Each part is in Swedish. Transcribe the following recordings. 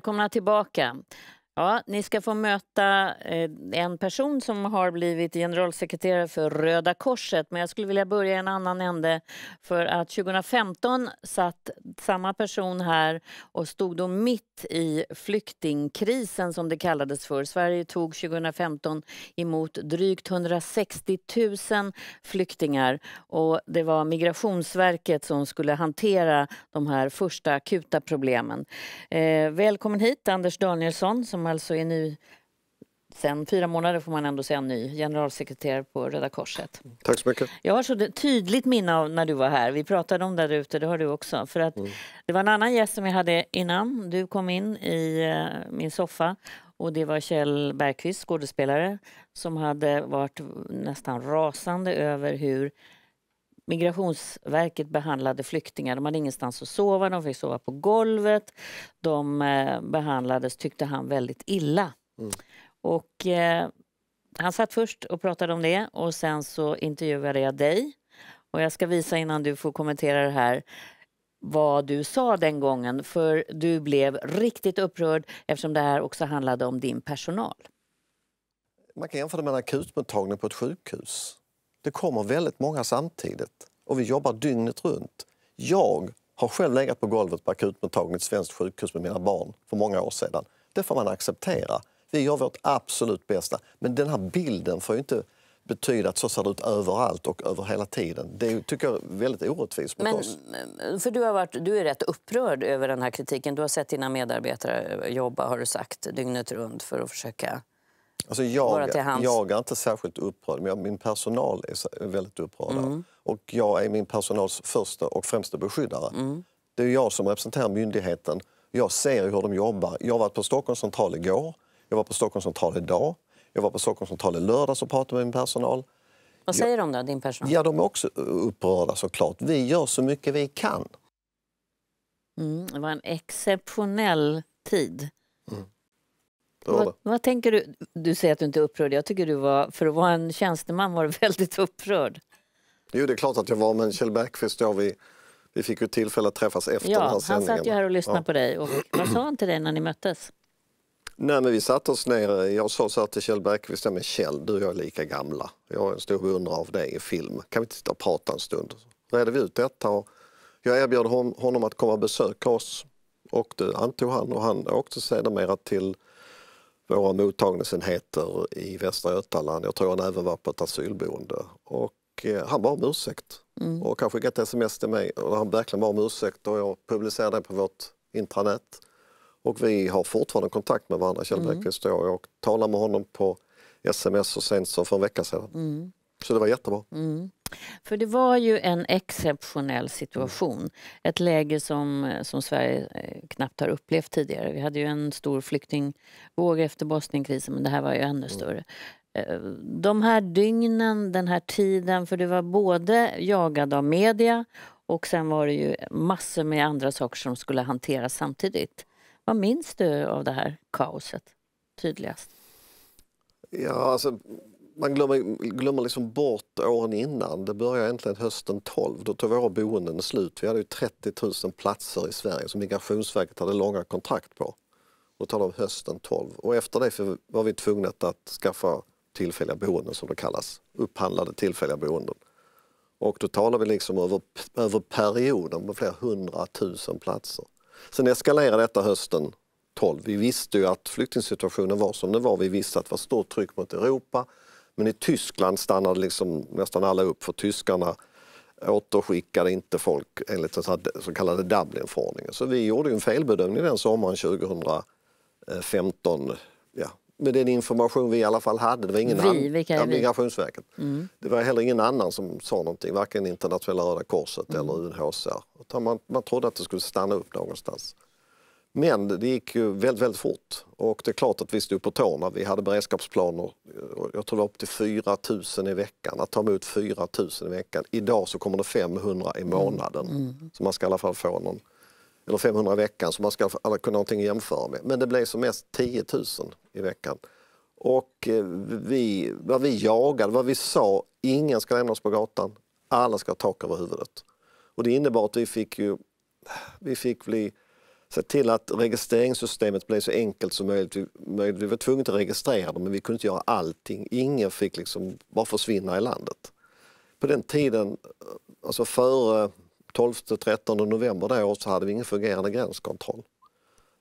Välkomna tillbaka. Ja, ni ska få möta eh, en person som har blivit generalsekreterare för Röda Korset. Men jag skulle vilja börja i en annan ände. För att 2015 satt samma person här och stod då mitt i flyktingkrisen som det kallades för. Sverige tog 2015 emot drygt 160 000 flyktingar. Och det var Migrationsverket som skulle hantera de här första akuta problemen. Eh, välkommen hit Anders Danielsson som alltså är ny sen fyra månader får man ändå säga ny generalsekreterare på Röda Korset. Tack så mycket. Jag har så tydligt minne av när du var här. Vi pratade om det där ute, det har du också. För att mm. Det var en annan gäst som jag hade innan du kom in i eh, min soffa och det var Kjell Bergqvist, skådespelare, som hade varit nästan rasande över hur Migrationsverket behandlade flyktingar, de hade ingenstans att sova, de fick sova på golvet. De eh, behandlades, tyckte han, väldigt illa. Mm. Och eh, han satt först och pratade om det och sen så intervjuade jag dig. Och jag ska visa innan du får kommentera det här vad du sa den gången, för du blev riktigt upprörd eftersom det här också handlade om din personal. Man kan jämföra med en akutmottagning på ett sjukhus. Det kommer väldigt många samtidigt och vi jobbar dygnet runt. Jag har själv legat på golvet på akutmottagningen på svenskt sjukhus med mina barn för många år sedan. Det får man acceptera. Vi gör vårt absolut bästa. Men den här bilden får inte betyda att så ser det ut överallt och över hela tiden. Det tycker jag är väldigt orättvist mot Men, oss. Eh, för du, har varit, du är rätt upprörd över den här kritiken. Du har sett dina medarbetare jobba, har du sagt, dygnet runt för att försöka Alltså jag, jag är inte särskilt upprörd, men min personal är väldigt upprörd. Mm. Och jag är min personals första och främsta beskyddare. Mm. Det är jag som representerar myndigheten. Jag ser hur de jobbar. Jag var på Stockholms central igår, jag var på Stockholms idag, jag var på Stockholms i lördags och pratade med min personal. Vad säger jag, de då, din personal? Ja, de är också upprörda såklart. Vi gör så mycket vi kan. Mm, det var en exceptionell tid. Mm. Vad, vad, tänker du? Du säger att du inte är upprörd. Jag tycker du var, för att vara en tjänsteman var du väldigt upprörd. Jo, det är klart att jag var, men Kjell Bergqvist och jag, vi, vi fick ju tillfälle att träffas efter ja, den här han sändningen. Han satt ju här och lyssnade ja. på dig. Och, vad sa han till dig när ni möttes? Nej, men vi satte oss ner. Jag sa så här till Kjell Bergqvist, men Kjell, du och jag är lika gamla. Jag är en stor beundrare av dig i film. Kan vi inte sitta och prata en stund? Redde vi ut detta och jag erbjöd honom att komma och besöka oss och det antog han och han åkte sedermera till våra mottagningsenheter i Västra Götaland. Jag tror han även var på ett asylboende. Och eh, han bad om ursäkt mm. och han skickade ett sms till mig och han verkligen bad om ursäkt och jag publicerade det på vårt intranät. Och vi har fortfarande kontakt med varandra, Kjell mm. Bergqvist och jag. Jag talade med honom på sms så sent som för en vecka sedan. Mm. Så det var jättebra. Mm. För det var ju en exceptionell situation. Ett läge som, som Sverige eh, knappt har upplevt tidigare. Vi hade ju en stor flyktingvåg efter Bosnienkrisen men det här var ju ännu mm. större. Eh, de här dygnen, den här tiden, för du var både jagad av media och sen var det ju massor med andra saker som skulle hanteras samtidigt. Vad minns du av det här kaoset tydligast? Ja, alltså man glömmer, glömmer liksom bort åren innan. Det började egentligen hösten 12. Då tog våra boenden slut. Vi hade ju 30 000 platser i Sverige som Migrationsverket hade långa kontrakt på. Då talar om hösten 12. Och efter det var vi tvungna att skaffa tillfälliga boenden som det kallas. Upphandlade tillfälliga boenden. Och då talar vi liksom över, över perioden på flera hundratusen platser. Sen eskalerade detta hösten 12. Vi visste ju att flyktingsituationen var som den var. Vi visste att det var stort tryck mot Europa. Men i Tyskland stannade liksom nästan alla upp för tyskarna återskickade inte folk enligt den så kallade Dublinförordningen. Så vi gjorde en felbedömning den sommaren 2015. Ja, med den information vi i alla fall hade. Det var ingen vi, vilka ja, Migrationsverket. Mm. Det var heller ingen annan som sa någonting, varken Internationella Röda Korset mm. eller UNHCR. Utan man, man trodde att det skulle stanna upp någonstans. Men det gick ju väldigt, väldigt fort och det är klart att vi stod på tårna. Vi hade beredskapsplaner, eh, jag tror det var upp till 4 000 i veckan, att ta emot 4 000 i veckan. Idag så kommer det 500 i månaden, mm. mm. så man ska i alla fall få någon, eller 500 i veckan, så man ska kunna ha någonting att jämföra med. Men det blev som mest 10 000 i veckan. Och eh, vi, vad vi jagade, vad vi sa, ingen ska lämnas på gatan, alla ska ha tak över huvudet. Och det innebar att vi fick ju, vi fick bli se till att registreringssystemet blev så enkelt som möjligt. Vi, vi var tvungna att registrera dem men vi kunde inte göra allting. Ingen fick liksom bara försvinna i landet. På den tiden, alltså före 12-13 november det året så hade vi ingen fungerande gränskontroll.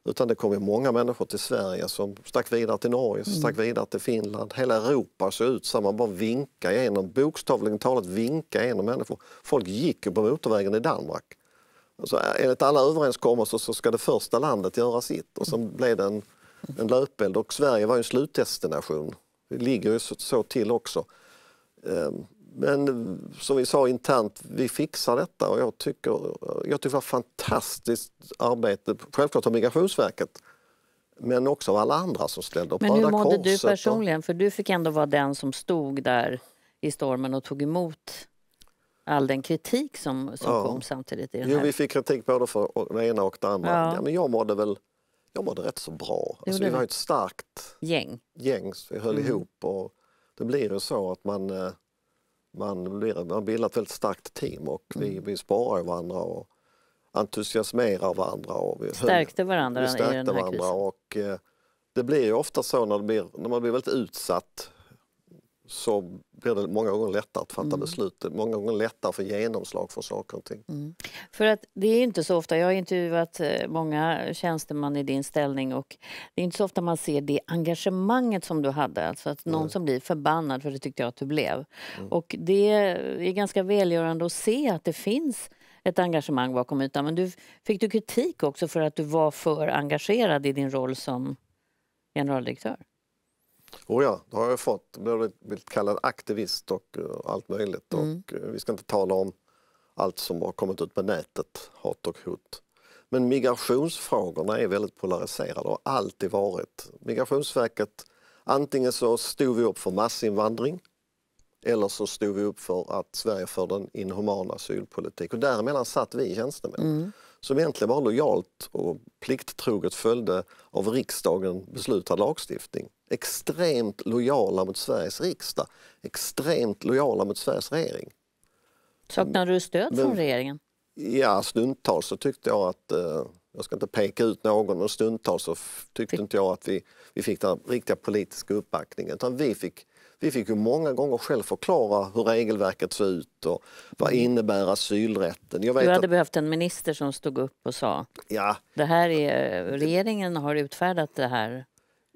Utan det kom ju många människor till Sverige som stack vidare till Norge, som mm. stack vidare till Finland. Hela Europa såg ut så man bara vinkade igenom, bokstavligen talat vinkade igenom människor. Folk gick ju på motorvägen i Danmark. Alltså, enligt alla överenskommelser så ska det första landet göra sitt och sen blev det en, en löpeld och Sverige var ju en slutdestination. Det ligger ju så, så till också. Ehm, men som vi sa internt, vi fixar detta och jag tycker, jag tycker det var fantastiskt arbete, självklart av Migrationsverket men också av alla andra som ställde upp. Men hur mådde du personligen? Och... För du fick ändå vara den som stod där i stormen och tog emot all den kritik som, som ja. kom samtidigt. I den här. vi fick kritik både för det ena och det andra. Ja. ja men jag mådde väl jag mådde rätt så bra. Alltså, vi var ett starkt gäng, gäng så vi höll mm. ihop. Och det blir ju så att man, eh, man, blir, man bildar ett väldigt starkt team och mm. vi, sparar varandra och entusiasmerar varandra. Och vi stärkte höll, varandra vi stärkte i den här varandra. Krisen. Och, eh, det blir ju ofta så när, blir, när man blir väldigt utsatt så blir det många gånger lättare att fatta mm. beslut. Många gånger lättare för genomslag för saker och ting. Mm. För att det är inte så ofta, jag har intervjuat eh, många tjänstemän i din ställning och det är inte så ofta man ser det engagemanget som du hade. Alltså att någon mm. som blir förbannad, för det tyckte jag att du blev. Mm. Och det är ganska välgörande att se att det finns ett engagemang bakom ytan. Men du, fick du kritik också för att du var för engagerad i din roll som generaldirektör? Oh ja, det har jag fått. Jag har blivit kallad aktivist och eh, allt möjligt. Mm. Och eh, vi ska inte tala om allt som har kommit ut på nätet, hat och hot. Men migrationsfrågorna är väldigt polariserade och har alltid varit. Migrationsverket, antingen så stod vi upp för massinvandring eller så stod vi upp för att Sverige förde en inhuman asylpolitik och däremellan satt vi tjänstemän. Mm som egentligen var lojalt och plikttroget följde av riksdagen beslutad lagstiftning. Extremt lojala mot Sveriges riksdag, extremt lojala mot Sveriges regering. Saknar du stöd Men, från regeringen? Ja, stundtals så tyckte jag att, eh, jag ska inte peka ut någon, men stundtals så tyckte inte jag att vi, vi fick den riktiga politiska uppbackningen. Utan vi fick vi fick ju många gånger själv förklara hur regelverket ser ut och vad mm. innebär asylrätten. Jag vet du hade att... behövt en minister som stod upp och sa ja. det här är, regeringen har utfärdat det här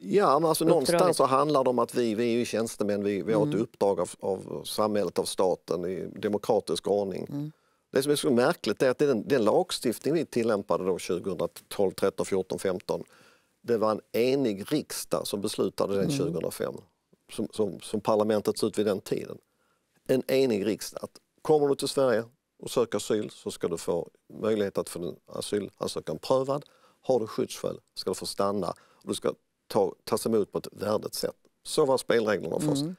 Ja, men alltså någonstans så handlar det om att vi, vi är ju tjänstemän, vi, vi har mm. ett uppdrag av, av samhället, av staten i demokratisk ordning. Mm. Det som är så märkligt är att den, den lagstiftning vi tillämpade då 2012, 13, 14, 15 det var en enig riksdag som beslutade den 2005. Mm som, som, som parlamentet såg ut vid den tiden. En enig riksdag att kommer du till Sverige och söker asyl så ska du få möjlighet att få din asylansökan prövad. Har du skyddsskäl ska du få stanna och du ska ta, tas emot på ett värdigt sätt. Så var spelreglerna först. Mm.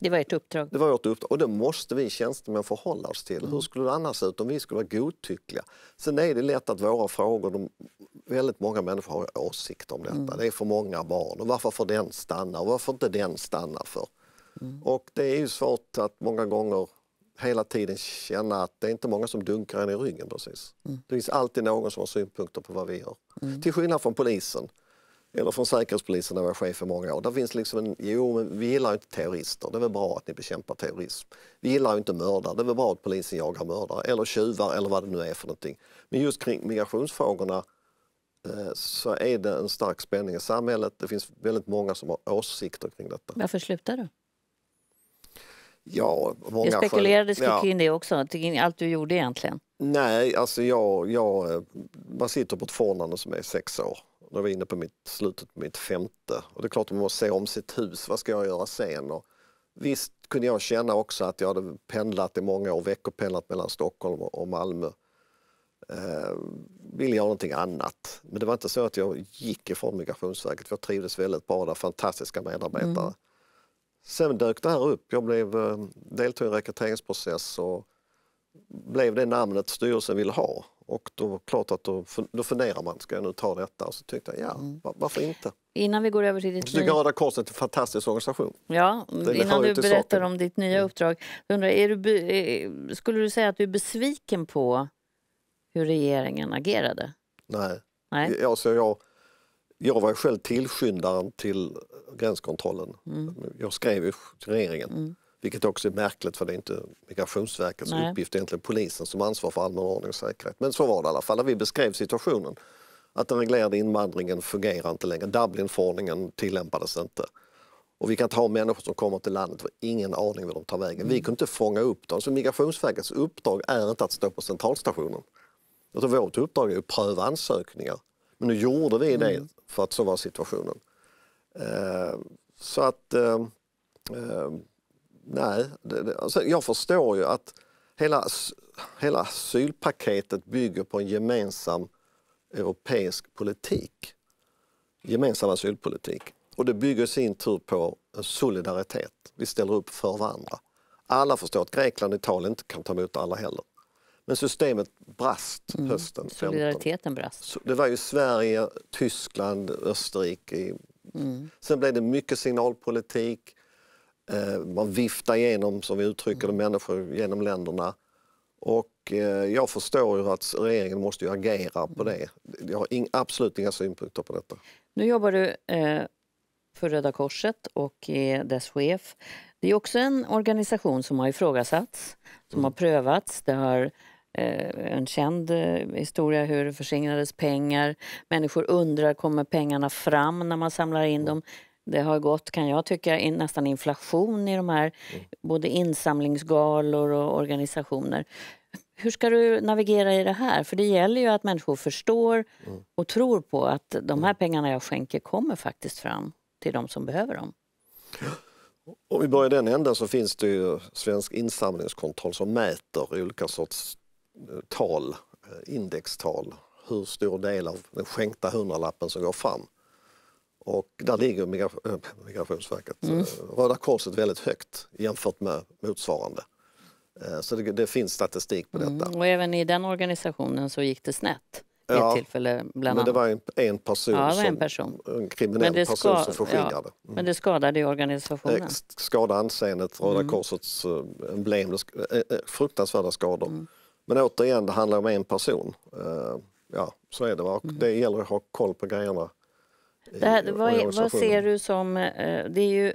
Det var ert uppdrag. Det var vårt uppdrag. Och det måste vi tjänstemän förhålla oss till. Mm. Hur skulle det annars se ut om vi skulle vara godtyckliga? Sen är det lätt att våra frågor, de, väldigt många människor har åsikter om detta. Mm. Det är för många barn och varför får den stanna och varför inte den stanna för? Mm. Och det är ju svårt att många gånger hela tiden känna att det är inte många som dunkar en i ryggen precis. Mm. Det finns alltid någon som har synpunkter på vad vi gör. Mm. Till skillnad från polisen eller från Säkerhetspolisen där jag var chef i många år. Där finns liksom en, jo men vi gillar inte terrorister, det är väl bra att ni bekämpar terrorism. Vi gillar inte mördare, det är väl bra att polisen jagar mördare, eller tjuvar eller vad det nu är för någonting. Men just kring migrationsfrågorna eh, så är det en stark spänning i samhället. Det finns väldigt många som har åsikter kring detta. Varför slutar du? Ja, många det spekulerades ja. kring det också, kring allt du gjorde egentligen. Nej, alltså jag, jag, eh, man sitter på ett förordnande som är sex år. Då var jag inne på mitt, slutet på mitt femte. Och det är klart man måste se om sitt hus, vad ska jag göra sen? Och visst kunde jag känna också att jag hade pendlat i många år, veckopendlat mellan Stockholm och Malmö. Eh, ville göra någonting annat. Men det var inte så att jag gick ifrån Migrationsverket, jag trivdes väldigt bra där, fantastiska medarbetare. Mm. Sen dök det här upp. Jag blev, eh, deltog i en rekryteringsprocess och blev det namnet styrelsen ville ha. Och då klart att då, då funderar man, ska jag nu ta detta? Och så tyckte jag, ja, mm. varför inte? Innan vi går över till ditt jag tycker Röda Korset är en fantastisk organisation. Ja, innan du berättar saker. om ditt nya mm. uppdrag. Undrar, är du eh, skulle du säga att du är besviken på hur regeringen agerade? Nej. Nej. Alltså jag, jag var själv tillskyndaren till gränskontrollen. Mm. Jag skrev ju till regeringen. Mm. Vilket också är märkligt för det är inte Migrationsverkets Nej. uppgift, det är egentligen polisen som ansvarar för allmän ordning och säkerhet. Men så var det i alla fall när vi beskrev situationen. Att den reglerade invandringen fungerar inte längre. Dublinförordningen tillämpades inte. Och vi kan inte ha människor som kommer till landet och ingen aning var de tar vägen. Mm. Vi kunde inte fånga upp dem. Så Migrationsverkets uppdrag är inte att stå på centralstationen. Utan vårt uppdrag är att pröva ansökningar. Men nu gjorde vi det mm. för att så var situationen. Eh, så att... Eh, eh, nej, det, det, alltså jag förstår ju att hela, hela asylpaketet bygger på en gemensam europeisk politik. Gemensam asylpolitik. Och det bygger i sin tur på solidaritet. Vi ställer upp för varandra. Alla förstår att Grekland och Italien inte kan ta emot alla heller. Men systemet brast mm. hösten 15. Solidariteten brast. det var ju Sverige, Tyskland, Österrike. Mm. Sen blev det mycket signalpolitik. Man eh, viftar igenom, som vi uttrycker det, mm. människor genom länderna. Och eh, jag förstår ju att regeringen måste ju agera på mm. det. Jag har in, absolut inga synpunkter på detta. Nu jobbar du eh, för Röda Korset och är dess chef. Det är också en organisation som har ifrågasatts, som har mm. prövats. Det har en känd historia hur det förskingrades pengar. Människor undrar kommer pengarna fram när man samlar in dem. Det har gått, kan jag tycka, in, nästan inflation i de här mm. både insamlingsgalor och organisationer. Hur ska du navigera i det här? För det gäller ju att människor förstår mm. och tror på att de här mm. pengarna jag skänker kommer faktiskt fram till de som behöver dem. Om vi börjar den änden så finns det ju Svensk insamlingskontroll som mäter olika sorts eh, tal, eh, indextal, hur stor del av den skänkta hundralappen som går fram. Och där ligger äh, Migrationsverket, mm. Eh, Röda Korset väldigt högt jämfört med motsvarande. Eh, så det, det finns statistik på detta. Mm. Och även i den organisationen så gick det snett. Ja, tillfälle bland men det var en, en person, ja, var en, person. Som, en kriminell person som förskingrade. Ja, mm. Men det skadade organisationen. Det eh, skadade anseendet, Röda mm. Korsets emblem, fruktansvärda skador. Mm. Men återigen, det handlar om en person. ja, så är det. Och mm. det gäller att ha koll på grejerna det här, vad, vad ser du som... Eh, det är ju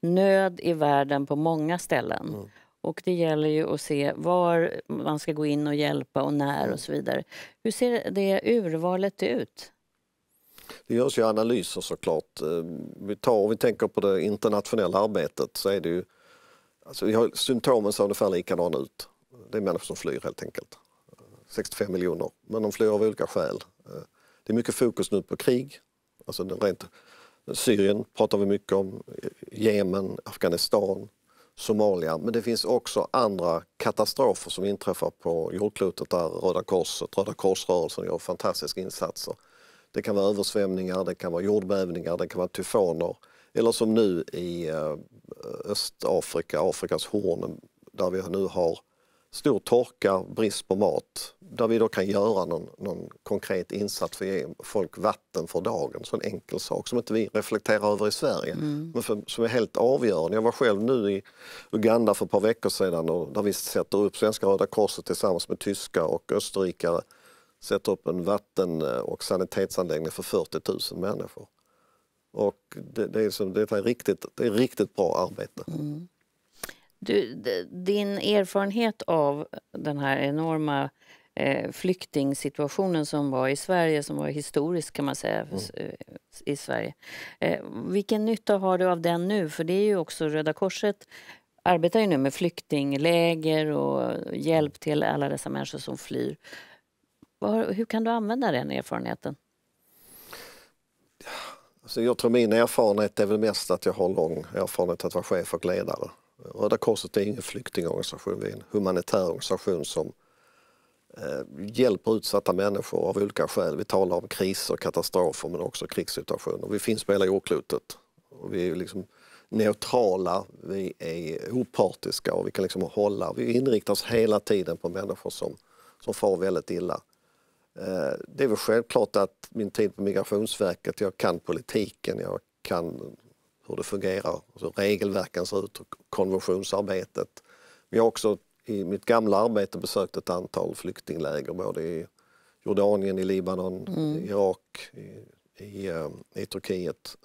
nöd i världen på många ställen. Mm. Och det gäller ju att se var man ska gå in och hjälpa och när och mm. så vidare. Hur ser det urvalet ut? Det görs ju analyser såklart. Eh, vi tar, om vi tänker på det internationella arbetet så är det ju... Alltså vi har, symptomen ser ungefär likadana ut. Det är människor som flyr helt enkelt. 65 eh, miljoner, men de flyr av olika skäl. Det är mycket fokus nu på krig, Alltså rent, Syrien pratar vi mycket om, Jemen, Afghanistan, Somalia. Men det finns också andra katastrofer som inträffar på jordklotet där Röda Korset, Röda Korsrörelsen gör fantastiska insatser. Det kan vara översvämningar, det kan vara jordbävningar, det kan vara tyfoner. Eller som nu i eh, Östafrika, Afrikas horn, där vi nu har stor torka, brist på mat, där vi då kan göra någon, någon konkret insats för att ge folk vatten för dagen. Så en enkel sak som inte vi reflekterar över i Sverige, mm. men för, som är helt avgörande. Jag var själv nu i Uganda för ett par veckor sedan och där vi sätter upp Svenska Röda Korset tillsammans med tyska och österrikare sätter upp en vatten och sanitetsanläggning för 40 000 människor. Och det, det är, som, det, är, riktigt, det är riktigt bra arbete. Mm. Du, din erfarenhet av den här enorma eh, flyktingsituationen som var i Sverige, som var historisk kan man säga, mm. Eh, i Sverige. Eh, vilken nytta har du av den nu? För det är ju också Röda Korset arbetar ju nu med flyktingläger och hjälp till alla dessa människor som flyr. Var, hur kan du använda den erfarenheten? Alltså jag tror min erfarenhet är väl mest att jag har lång erfarenhet att vara chef och ledare. Röda Korset är ingen flyktingorganisation, vi är en humanitär organisation som eh, hjälper utsatta människor av olika skäl. Vi talar om kriser, katastrofer men också krigssituationer. Vi finns på hela jordklotet. Och vi är liksom neutrala, vi är opartiska och vi kan liksom hålla. Vi inriktar oss hela tiden på människor som, som far väldigt illa. Eh, det är väl självklart att min tid på Migrationsverket, jag kan politiken, jag kan hur det fungerar, hur regelverken ser ut och konventionsarbetet. Vi har också i mitt gamla arbete besökt ett antal flyktingläger både i Jordanien, i Libanon, mm. Irak, i, i, eh, i Turkiet.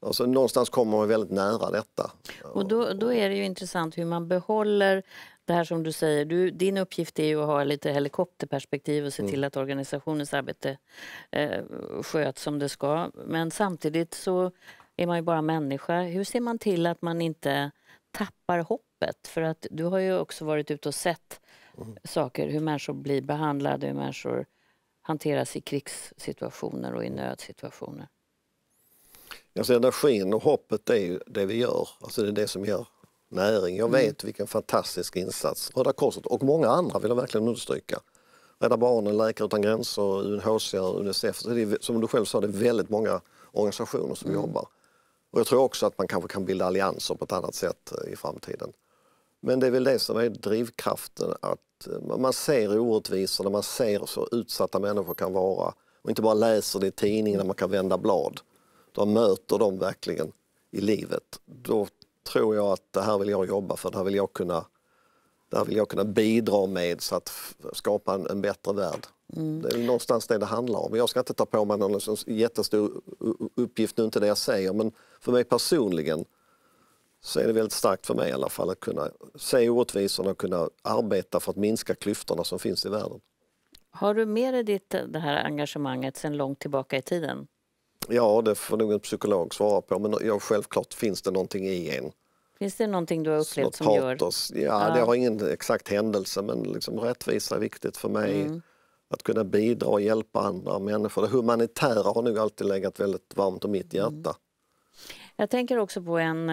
Alltså, någonstans kommer man väldigt nära detta. Och då, då är det ju intressant hur man behåller det här som du säger. Du, din uppgift är ju att ha lite helikopterperspektiv och se mm. till att organisationens arbete eh, sköts som det ska. Men samtidigt så är man ju bara människa. Hur ser man till att man inte tappar hoppet? För att du har ju också varit ute och sett mm. saker, hur människor blir behandlade, hur människor hanteras i krigssituationer och i nödsituationer. Alltså energin och hoppet är ju det vi gör, alltså det är det som ger näring. Jag mm. vet mm. vilken fantastisk insats Röda Korset och många andra vill jag verkligen understryka. Rädda Barnen, Läkare Utan Gränser, UNHCR, Unicef. som du själv sa, det är väldigt många organisationer som mm. jobbar. Och jag tror också att man kanske kan bilda allianser på ett annat sätt eh, i framtiden. Men det är väl det som är drivkraften att eh, man ser orättvisorna, man ser hur utsatta människor kan vara och inte bara läser det i tidningen när man kan vända blad. De möter dem verkligen i livet. Då tror jag att det här vill jag jobba för, det här vill jag kunna, det här vill jag kunna bidra med så att skapa en, en bättre värld. Mm. Det är någonstans det det handlar om. Jag ska inte ta på mig någon jättestor uppgift nu, inte det jag säger, men för mig personligen så är det väldigt starkt för mig i alla fall att kunna se orättvisorna och kunna arbeta för att minska klyftorna som finns i världen. Har du med dig ditt, det här engagemanget sedan långt tillbaka i tiden? Ja, det får nog en psykolog svara på, men jag, självklart finns det någonting i en. Finns det någonting du har upplevt Något som patos. gör... Ja, ja, det har ingen exakt händelse, men liksom rättvisa är viktigt för mig. Mm att kunna bidra och hjälpa andra människor. Det humanitära har nog alltid legat väldigt varmt om mitt hjärta. Mm. Jag tänker också på en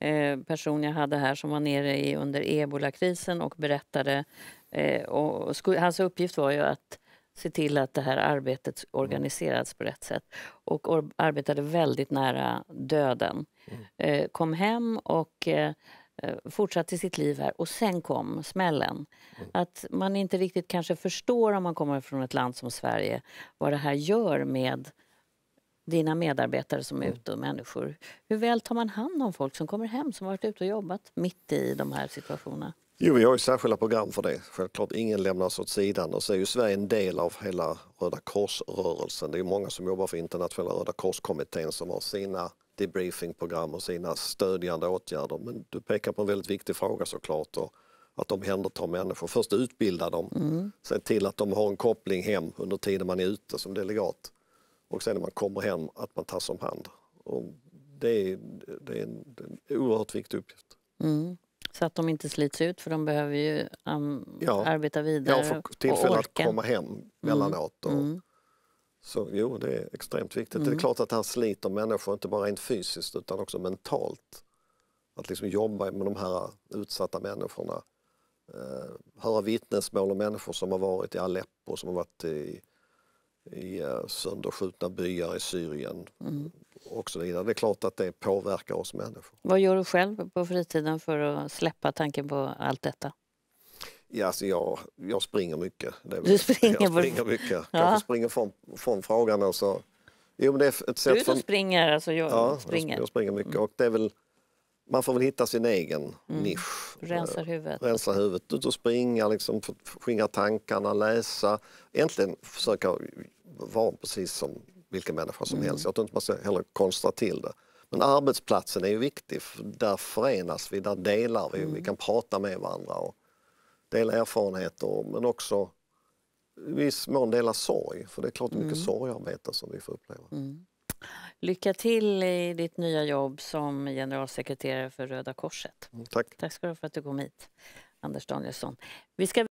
eh, person jag hade här som var nere i, under ebolakrisen och berättade... Eh, och, hans uppgift var ju att se till att det här arbetet organiserades på rätt sätt och arbetade väldigt nära döden. Mm. Eh, kom hem och Eh, fortsatte sitt liv här och sen kom smällen. Mm. Att man inte riktigt kanske förstår om man kommer från ett land som Sverige vad det här gör med dina medarbetare som är mm. ute och människor. Hur väl tar man hand om folk som kommer hem som varit ute och jobbat mitt i de här situationerna? Jo, vi har ju särskilda program för det. Självklart, ingen lämnas åt sidan. Och så är ju Sverige en del av hela Röda Kors-rörelsen. Det är många som jobbar för Internationella Röda Kors-kommittén som har sina debriefingprogram och sina stödjande åtgärder. Men du pekar på en väldigt viktig fråga såklart. Och att omhänderta människor. Först utbilda dem, mm. se till att de har en koppling hem under tiden man är ute som delegat. Och sen när man kommer hem, att man tas om hand. Och det, är, det är en, en oerhört viktig uppgift. Mm. Så att de inte slits ut för de behöver ju um, ja. arbeta vidare. Ja, få tillfälle att komma hem mm. mellanåt. Och, mm. Så, jo, det är extremt viktigt. Mm. Det är mm. klart att han sliter människor, inte bara rent fysiskt utan också mentalt. Att liksom jobba med de här utsatta människorna. Eh, höra vittnesmål om människor som har varit i Aleppo, som har varit i, i eh, sönderskjutna byar i Syrien mm. och så vidare. Det är klart att det påverkar oss människor. Vad gör du själv på fritiden för att släppa tanken på allt detta? Ja, alltså jag, jag springer mycket. du springer? Jag springer mycket. Ja. Kanske springer från, från frågan och så... Jo, men det är ett sätt du som för... springer, alltså jag ja, springer. Jag, jag springer mycket mm. och det är väl... Man får väl hitta sin egen mm. nisch. Rensar huvudet. Rensa huvudet, ut och springa, liksom, skingra tankarna, läsa. Egentligen försöka vara precis som vilken människa som mm. helst. Jag tror inte man ska heller konstra till det. Men arbetsplatsen är ju viktig, där förenas vi, där delar vi, mm. vi kan prata med varandra. Och dela erfarenheter men också i viss mån dela sorg. För det är klart mycket mm. sorgarbete som vi får uppleva. Mm. Lycka till i ditt nya jobb som generalsekreterare för Röda Korset. Mm, tack. tack ska du ha för att du kom hit, Anders Danielsson. Vi ska